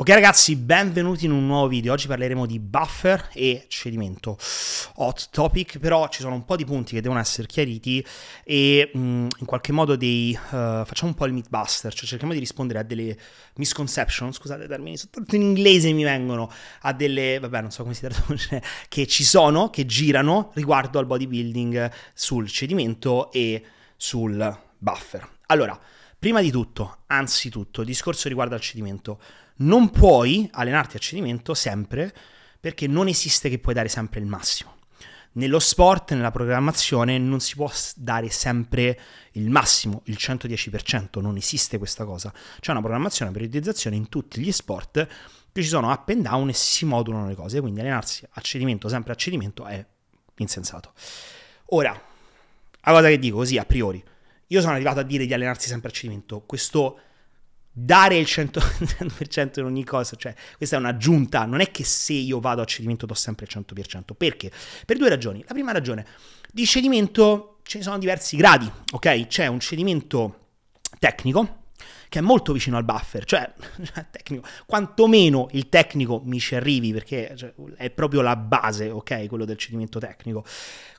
Ok ragazzi, benvenuti in un nuovo video. Oggi parleremo di buffer e cedimento. Hot topic, però ci sono un po' di punti che devono essere chiariti e mh, mm, in qualche modo dei, uh, facciamo un po' il meatbuster, cioè cerchiamo di rispondere a delle misconception, scusate i termini, soltanto in inglese mi vengono, a delle, vabbè non so come si traduce, che ci sono, che girano riguardo al bodybuilding sul cedimento e sul buffer. Allora, Prima di tutto, anzitutto, il discorso riguarda il cedimento. Non puoi allenarti a cedimento sempre perché non esiste che puoi dare sempre il massimo. Nello sport, nella programmazione, non si può dare sempre il massimo, il 110%, non esiste questa cosa. C'è una programmazione, una periodizzazione in tutti gli sport che ci sono up and down e si modulano le cose, quindi allenarsi a cedimento, sempre a cedimento, è insensato. Ora, la cosa che dico così a priori, io sono arrivato a dire di allenarsi sempre a cedimento. Questo dare il 100% in ogni cosa, cioè questa è un'aggiunta, non è che se io vado a cedimento do sempre il 100%, perché? Per due ragioni. La prima ragione, di cedimento ce ne sono diversi gradi, ok? C'è un cedimento tecnico, che è molto vicino al buffer, cioè, cioè tecnico, quantomeno il tecnico mi ci arrivi perché cioè, è proprio la base, ok, quello del cedimento tecnico.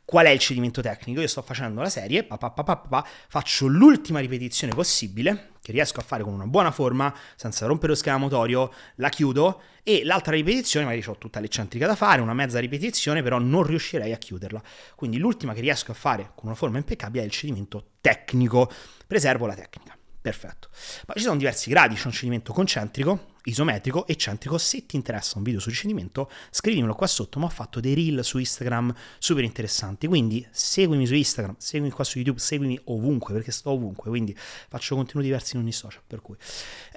Qual è il cedimento tecnico? Io sto facendo la serie, pa, pa, pa, faccio l'ultima ripetizione possibile che riesco a fare con una buona forma, senza rompere lo schema motorio, la chiudo e l'altra ripetizione, magari ho tutta l'eccentrica da fare, una mezza ripetizione, però non riuscirei a chiuderla. Quindi l'ultima che riesco a fare con una forma impeccabile è il cedimento tecnico. Preservo la tecnica. Perfetto. Poi ci sono diversi gradi, c'è un cedimento concentrico, isometrico e centrico. Se ti interessa un video sul cedimento, scrivimelo qua sotto, ma ho fatto dei reel su Instagram super interessanti, quindi seguimi su Instagram, seguimi qua su YouTube, seguimi ovunque, perché sto ovunque, quindi faccio contenuti diversi in ogni social, per cui.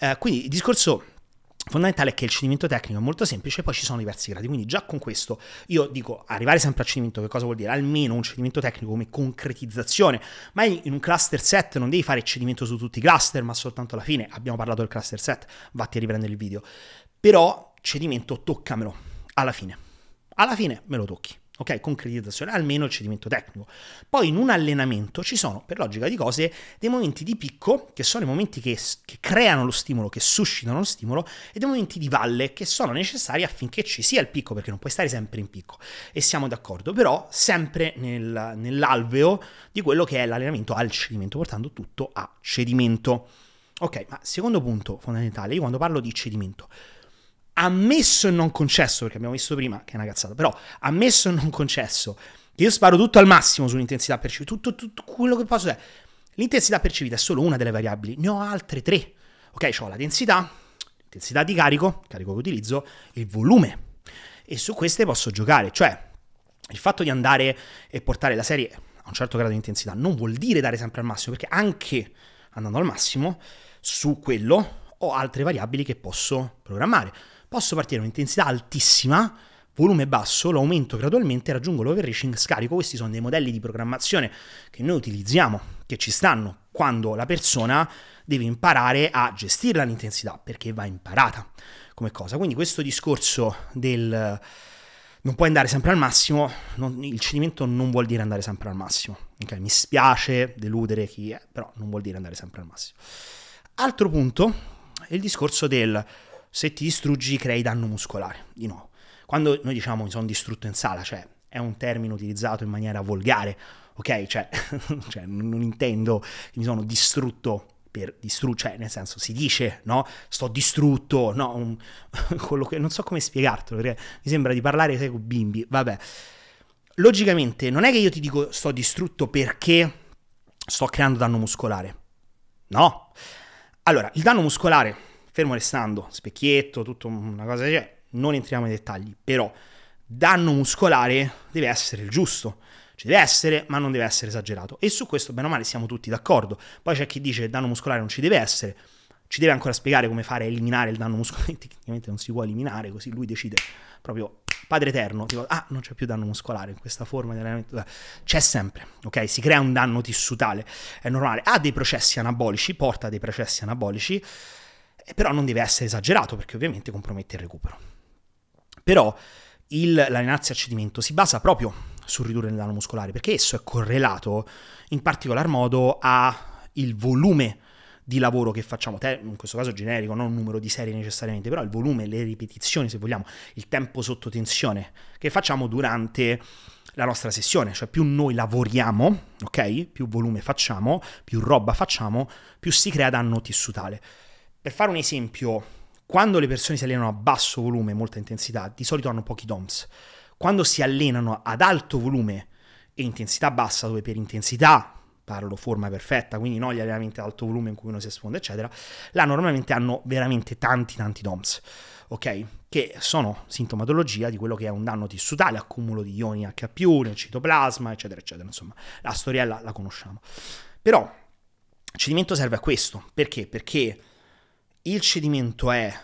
Eh, quindi il discorso fondamentale è che il cedimento tecnico è molto semplice, e poi ci sono diversi gradi, quindi già con questo io dico arrivare sempre al cedimento, che cosa vuol dire? Almeno un cedimento tecnico come concretizzazione, ma in un cluster set non devi fare cedimento su tutti i cluster, ma soltanto alla fine, abbiamo parlato del cluster set, vatti a riprendere il video, però cedimento toccamelo alla fine, alla fine me lo tocchi ok? Concretizzazione, almeno il cedimento tecnico. Poi in un allenamento ci sono, per logica di cose, dei momenti di picco, che sono i momenti che, che, creano lo stimolo, che suscitano lo stimolo, e dei momenti di valle, che sono necessari affinché ci sia il picco, perché non puoi stare sempre in picco, e siamo d'accordo, però sempre nel, nell'alveo di quello che è l'allenamento al cedimento, portando tutto a cedimento. Ok, ma secondo punto fondamentale, io quando parlo di cedimento, ammesso e non concesso, perché abbiamo visto prima che è una cazzata, però ammesso e non concesso, che io sparo tutto al massimo sull'intensità percepita, tutto, tutto quello che posso è, l'intensità percepita è solo una delle variabili, ne ho altre tre, ok? Ho la densità, l'intensità di carico, carico che utilizzo, il volume, e su queste posso giocare, cioè il fatto di andare e portare la serie a un certo grado di intensità non vuol dire dare sempre al massimo, perché anche andando al massimo su quello ho altre variabili che posso programmare Posso partire a un'intensità altissima, volume basso, lo aumento gradualmente, raggiungo l'overreaching, scarico. Questi sono dei modelli di programmazione che noi utilizziamo, che ci stanno quando la persona deve imparare a gestirla l'intensità, perché va imparata come cosa. Quindi questo discorso del non puoi andare sempre al massimo, non, il cedimento non vuol dire andare sempre al massimo. Okay? Mi spiace deludere chi è, però non vuol dire andare sempre al massimo. Altro punto è il discorso del se ti distruggi crei danno muscolare, di nuovo. Quando noi diciamo mi sono distrutto in sala, cioè è un termine utilizzato in maniera volgare, ok? Cioè, cioè non intendo che mi sono distrutto per distruggere, cioè nel senso si dice, no? Sto distrutto, no? Un, che, non so come spiegartelo perché mi sembra di parlare sai, con bimbi, vabbè. Logicamente non è che io ti dico sto distrutto perché sto creando danno muscolare, no? Allora, il danno muscolare Fermo restando, specchietto, tutto una cosa del genere, non entriamo nei dettagli, però danno muscolare deve essere il giusto. Ci cioè, deve essere, ma non deve essere esagerato. E su questo, bene o male, siamo tutti d'accordo. Poi c'è chi dice che il danno muscolare non ci deve essere. Ci deve ancora spiegare come fare a eliminare il danno muscolare. Tecnicamente non si può eliminare, così lui decide proprio padre eterno. Tipo, ah, non c'è più danno muscolare in questa forma di allenamento. C'è sempre, ok? Si crea un danno tissutale. È normale. Ha dei processi anabolici, porta dei processi anabolici. Eh, però non deve essere esagerato perché ovviamente compromette il recupero. Però il, la a cedimento si basa proprio sul ridurre il danno muscolare perché esso è correlato in particolar modo al volume di lavoro che facciamo, in questo caso generico, non un numero di serie necessariamente, però il volume, le ripetizioni se vogliamo, il tempo sotto tensione che facciamo durante la nostra sessione, cioè più noi lavoriamo, ok? Più volume facciamo, più roba facciamo, più si crea danno tissutale. Per fare un esempio, quando le persone si allenano a basso volume, molta intensità, di solito hanno pochi DOMS. Quando si allenano ad alto volume e intensità bassa, dove per intensità parlo forma perfetta, quindi non gli allenamenti ad alto volume in cui uno si sfonda, eccetera, là normalmente hanno veramente tanti tanti DOMS, ok? Che sono sintomatologia di quello che è un danno tissutale, accumulo di ioni H+, nel citoplasma, eccetera, eccetera, insomma, la storiella la conosciamo. Però, il cedimento serve a questo, perché? Perché il cedimento è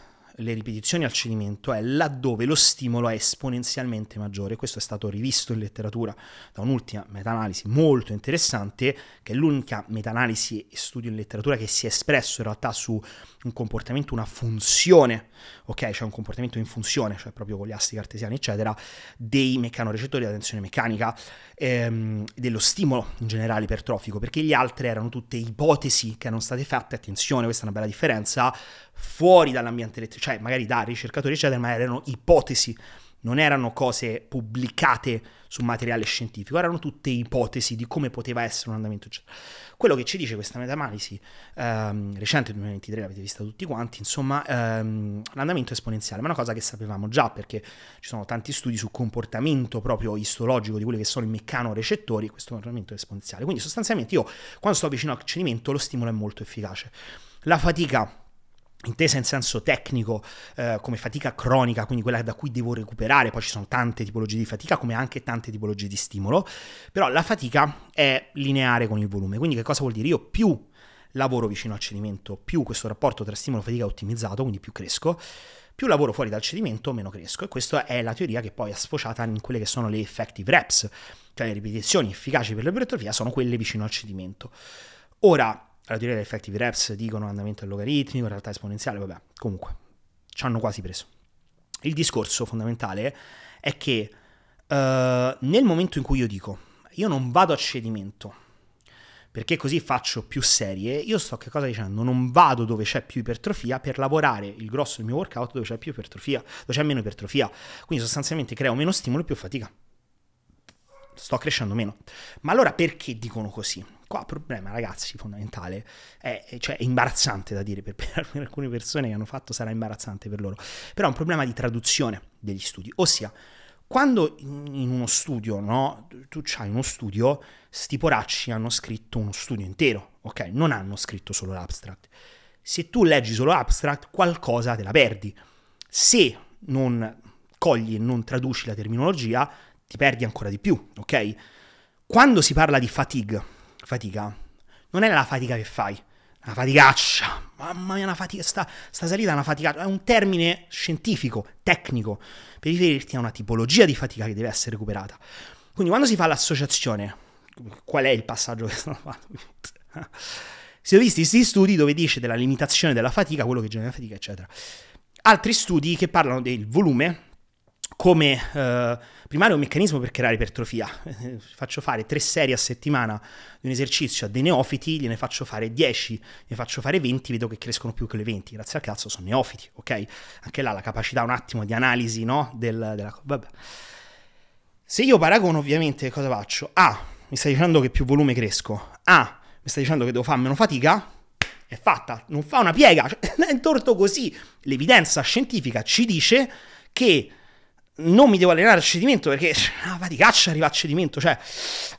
le ripetizioni al cedimento è laddove lo stimolo è esponenzialmente maggiore. Questo è stato rivisto in letteratura da un'ultima meta-analisi molto interessante, che è l'unica meta-analisi e studio in letteratura che si è espresso in realtà su un comportamento, una funzione, ok? Cioè un comportamento in funzione, cioè proprio con gli assi cartesiani, eccetera, dei meccanorecettori della tensione meccanica, ehm, dello stimolo in generale ipertrofico, perché gli altri erano tutte ipotesi che erano state fatte, attenzione, questa è una bella differenza, fuori dall'ambiente elettrico, cioè magari da ricercatori eccetera, ma erano ipotesi, non erano cose pubblicate su materiale scientifico, erano tutte ipotesi di come poteva essere un andamento eccetera. Quello che ci dice questa meta-analisi ehm, recente 2023, l'avete vista tutti quanti, insomma, ehm, l'andamento esponenziale, ma è una cosa che sapevamo già perché ci sono tanti studi sul comportamento proprio istologico di quelli che sono i meccanorecettori, questo andamento esponenziale. Quindi sostanzialmente io quando sto vicino al cedimento, lo stimolo è molto efficace. La fatica intesa in senso tecnico eh, come fatica cronica, quindi quella da cui devo recuperare, poi ci sono tante tipologie di fatica come anche tante tipologie di stimolo, però la fatica è lineare con il volume, quindi che cosa vuol dire? Io più lavoro vicino al cedimento, più questo rapporto tra stimolo e fatica è ottimizzato, quindi più cresco, più lavoro fuori dal cedimento, meno cresco. E questa è la teoria che poi è sfociata in quelle che sono le effective reps, cioè le ripetizioni efficaci per l'ipertrofia sono quelle vicino al cedimento. Ora, la teoria degli effective reps dicono andamento logaritmico, in realtà esponenziale, vabbè, comunque, ci hanno quasi preso. Il discorso fondamentale è che uh, nel momento in cui io dico, io non vado a cedimento, perché così faccio più serie, io sto che cosa dicendo? Non vado dove c'è più ipertrofia per lavorare il grosso del mio workout dove c'è più ipertrofia, dove c'è meno ipertrofia. Quindi sostanzialmente creo meno stimolo e più fatica sto crescendo meno. Ma allora perché dicono così? Qua il problema, ragazzi, fondamentale, è, cioè, è imbarazzante da dire per, per, alcune persone che hanno fatto, sarà imbarazzante per loro, però è un problema di traduzione degli studi, ossia quando in uno studio, no, tu hai uno studio, sti poracci hanno scritto uno studio intero, ok? Non hanno scritto solo l'abstract. Se tu leggi solo l'abstract, qualcosa te la perdi. Se non cogli e non traduci la terminologia, ti perdi ancora di più, ok? Quando si parla di fatigue, fatica, non è la fatica che fai, una faticaccia, mamma mia, una fatica, sta, sta salita è una fatica, è un termine scientifico, tecnico, per riferirti a una tipologia di fatica che deve essere recuperata. Quindi quando si fa l'associazione, qual è il passaggio che stanno facendo? si sono visti questi studi dove dice della limitazione della fatica, quello che genera fatica, eccetera. Altri studi che parlano del volume come eh, primario meccanismo per creare ipertrofia. Eh, faccio fare tre serie a settimana di un esercizio a dei neofiti, gliene faccio fare 10, ne faccio fare 20, vedo che crescono più che le 20. Grazie al cazzo sono neofiti, ok? Anche là la capacità un attimo di analisi, no? Del, della, vabbè. Se io paragono ovviamente cosa faccio? A, mi stai dicendo che più volume cresco. A, mi stai dicendo che devo fare meno fatica. È fatta, non fa una piega, cioè, è intorto così. L'evidenza scientifica ci dice che non mi devo allenare a cedimento perché la ah, va di caccia arriva a cedimento, cioè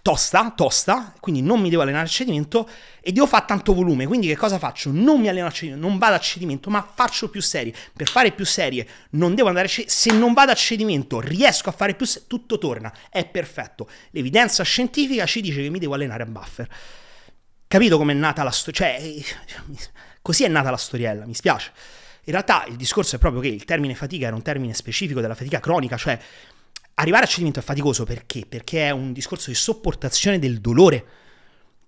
tosta, tosta, quindi non mi devo allenare a cedimento e devo fare tanto volume, quindi che cosa faccio? Non mi alleno a cedimento, non vado a cedimento, ma faccio più serie. Per fare più serie non devo andare a cedimento, se non vado a cedimento riesco a fare più serie, tutto torna, è perfetto. L'evidenza scientifica ci dice che mi devo allenare a buffer. Capito com'è nata la storia? Cioè, eh, così è nata la storiella, mi spiace. In realtà il discorso è proprio che il termine fatica era un termine specifico della fatica cronica, cioè arrivare al cedimento è faticoso perché? Perché è un discorso di sopportazione del dolore.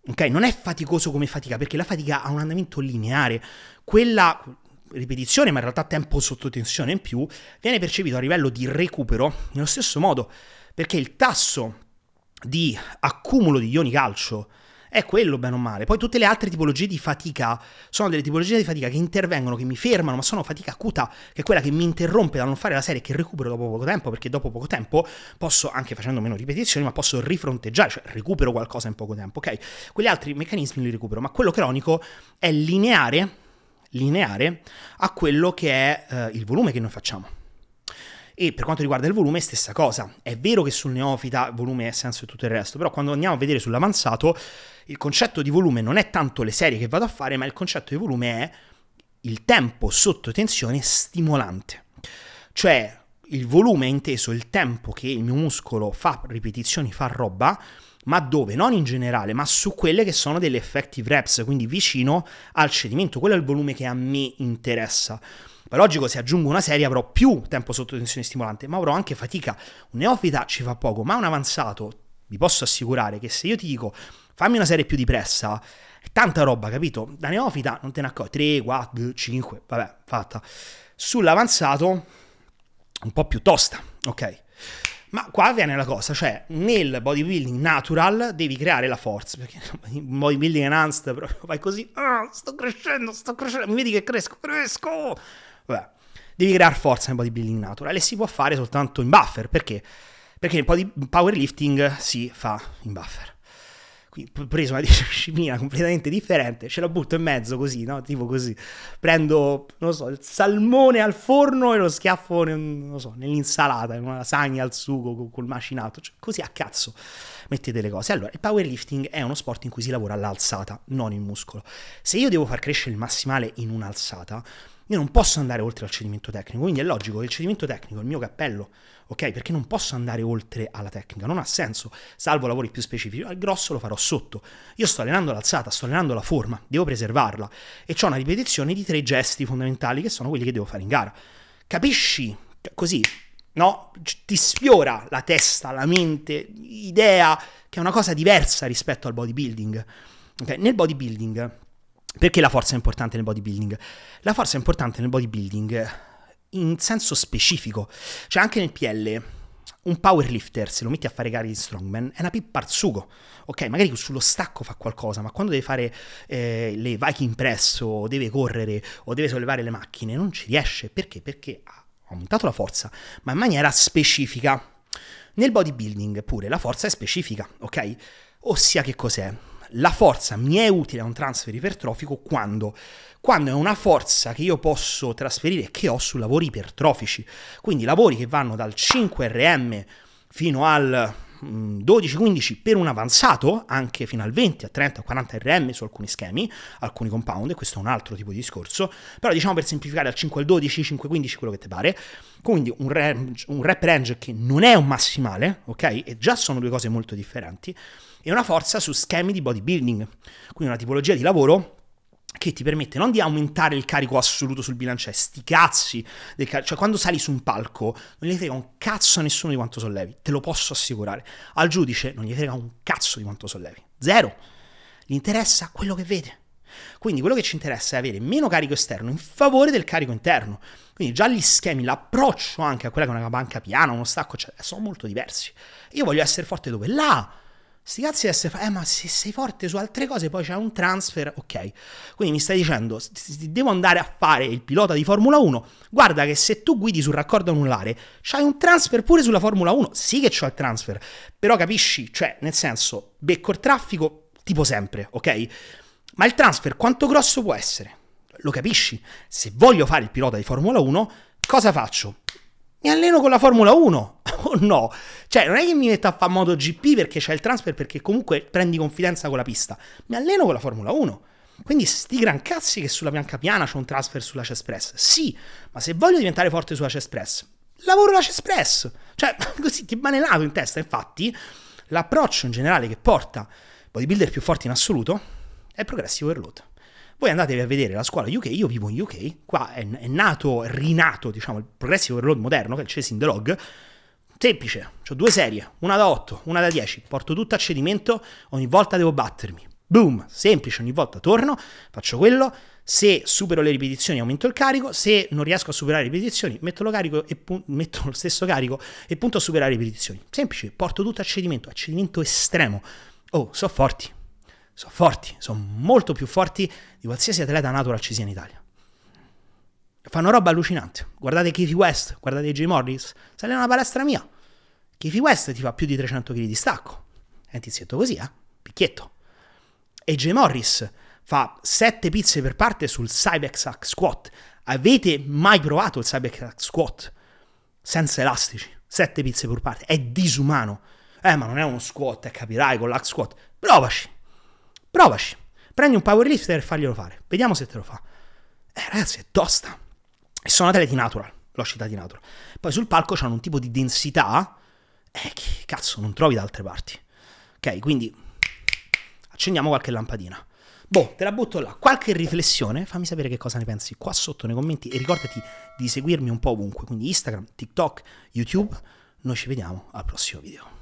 Ok? Non è faticoso come fatica, perché la fatica ha un andamento lineare. Quella ripetizione, ma in realtà tempo sotto tensione in più, viene percepito a livello di recupero nello stesso modo, perché il tasso di accumulo di ioni calcio è quello bene o male. Poi tutte le altre tipologie di fatica sono delle tipologie di fatica che intervengono, che mi fermano, ma sono fatica acuta, che è quella che mi interrompe da non fare la serie che recupero dopo poco tempo, perché dopo poco tempo posso, anche facendo meno ripetizioni, ma posso rifronteggiare, cioè recupero qualcosa in poco tempo, ok? Quegli altri meccanismi li recupero, ma quello cronico è lineare, lineare a quello che è eh, il volume che noi facciamo. E per quanto riguarda il volume, stessa cosa. È vero che sul neofita volume è senso e tutto il resto, però quando andiamo a vedere sull'avanzato, il concetto di volume non è tanto le serie che vado a fare, ma il concetto di volume è il tempo sotto tensione stimolante. Cioè, il volume è inteso il tempo che il mio muscolo fa ripetizioni, fa roba, ma dove? Non in generale, ma su quelle che sono delle effective reps, quindi vicino al cedimento. Quello è il volume che a me interessa biologico, se aggiungo una serie avrò più tempo sotto tensione stimolante, ma avrò anche fatica. Un neofita ci fa poco, ma un avanzato, vi posso assicurare che se io ti dico fammi una serie più di pressa, tanta roba, capito? Da neofita non te ne accorgi, 3, 4, 5, vabbè, fatta. Sull'avanzato, un po' più tosta, ok? Ma qua viene la cosa, cioè nel bodybuilding natural devi creare la forza, perché in bodybuilding enhanced proprio vai così, ah, sto crescendo, sto crescendo, mi vedi che cresco, cresco! Vabbè. Devi creare forza nel bodybuilding natural e si può fare soltanto in buffer. Perché? Perché il body powerlifting si fa in buffer. Quindi ho preso una disciplina completamente differente, ce la butto in mezzo così, no? Tipo così. Prendo, non so, il salmone al forno e lo schiaffo, non so, nell'insalata, in una lasagna al sugo col, col macinato. Cioè, così a cazzo mettete le cose. Allora, il powerlifting è uno sport in cui si lavora all'alzata, non il muscolo. Se io devo far crescere il massimale in un'alzata, io non posso andare oltre al cedimento tecnico, quindi è logico che il cedimento tecnico è il mio cappello, ok? Perché non posso andare oltre alla tecnica, non ha senso, salvo lavori più specifici, ma il grosso lo farò sotto. Io sto allenando l'alzata, sto allenando la forma, devo preservarla e ho una ripetizione di tre gesti fondamentali che sono quelli che devo fare in gara. Capisci? Così, no? Ti sfiora la testa, la mente, l'idea che è una cosa diversa rispetto al bodybuilding. Okay? Nel bodybuilding perché la forza è importante nel bodybuilding? La forza è importante nel bodybuilding in senso specifico, cioè anche nel PL. Un powerlifter, se lo metti a fare gare di strongman, è una pippa al sugo. Ok, magari sullo stacco fa qualcosa, ma quando deve fare eh, le Viking press o deve correre o deve sollevare le macchine, non ci riesce. Perché? Perché ha aumentato la forza, ma in maniera specifica. Nel bodybuilding pure la forza è specifica, ok? Ossia che cos'è? la forza mi è utile a un transfer ipertrofico quando? Quando è una forza che io posso trasferire che ho su lavori ipertrofici. Quindi lavori che vanno dal 5 RM fino al 12-15 mm, per un avanzato, anche fino al 20, a 30, 40 RM su alcuni schemi, alcuni compound, questo è un altro tipo di discorso, però diciamo per semplificare al 5 al 12, 5 15, quello che ti pare, quindi un, range, un rep range che non è un massimale, ok? E già sono due cose molto differenti, e una forza su schemi di bodybuilding, quindi una tipologia di lavoro che ti permette non di aumentare il carico assoluto sul bilanciere, eh, sti cazzi, car- cioè quando sali su un palco non gli frega un cazzo a nessuno di quanto sollevi, te lo posso assicurare, al giudice non gli frega un cazzo di quanto sollevi, zero, gli interessa quello che vede, quindi quello che ci interessa è avere meno carico esterno in favore del carico interno, quindi già gli schemi, l'approccio anche a quella che è una banca piana, uno stacco, eccetera, sono molto diversi, io voglio essere forte dove? Là, Sti cazzi adesso fa, eh ma se sei forte su altre cose poi c'è un transfer, ok. Quindi mi stai dicendo, devo andare a fare il pilota di Formula 1, guarda che se tu guidi sul raccordo anulare, c'hai un transfer pure sulla Formula 1, sì che c'ho il transfer, però capisci, cioè nel senso, becco il traffico tipo sempre, ok? Ma il transfer quanto grosso può essere? Lo capisci? Se voglio fare il pilota di Formula 1, cosa faccio? mi alleno con la Formula 1 o no? Cioè, non è che mi metto a fare GP perché c'è il transfer, perché comunque prendi confidenza con la pista. Mi alleno con la Formula 1. Quindi sti gran cazzi che sulla bianca piana c'è un transfer sulla Cespress. Sì, ma se voglio diventare forte sulla Cespress, lavoro la Cespress. Cioè, così ti banelato in testa. Infatti, l'approccio in generale che porta bodybuilder più forti in assoluto è progressive overload. Voi andatevi a vedere la scuola UK, io vivo in UK, qua è, è nato, è rinato, diciamo, il progressive overload moderno, che è il Chasing the Log, semplice, ho due serie, una da 8, una da 10, porto tutto a cedimento, ogni volta devo battermi. Boom, semplice, ogni volta torno, faccio quello, se supero le ripetizioni aumento il carico, se non riesco a superare le ripetizioni metto lo, carico e pu- metto lo stesso carico e punto a superare le ripetizioni. Semplice, porto tutto a cedimento, a cedimento estremo. Oh, so forti sono forti, sono molto più forti di qualsiasi atleta natural ci sia in Italia. Fanno roba allucinante. Guardate Keith West, guardate J. Morris, sale una palestra mia. Keith West ti fa più di 300 kg di stacco. È un tizietto così, eh? Picchietto. E J. Morris fa 7 pizze per parte sul Cybex Squat. Avete mai provato il Cybex Squat? Senza elastici. 7 pizze per parte. È disumano. Eh, ma non è uno squat, è eh, capirai con l'hack squat. Provaci. Provaci. Prendi un powerlifter e faglielo fare. Vediamo se te lo fa. Eh, ragazzi, è tosta. E sono atleti natural, l'ho citato in natural. Poi sul palco c'hanno un tipo di densità eh, che cazzo non trovi da altre parti. Ok, quindi accendiamo qualche lampadina. Boh, te la butto là. Qualche riflessione, fammi sapere che cosa ne pensi qua sotto nei commenti e ricordati di seguirmi un po' ovunque, quindi Instagram, TikTok, YouTube. Noi ci vediamo al prossimo video.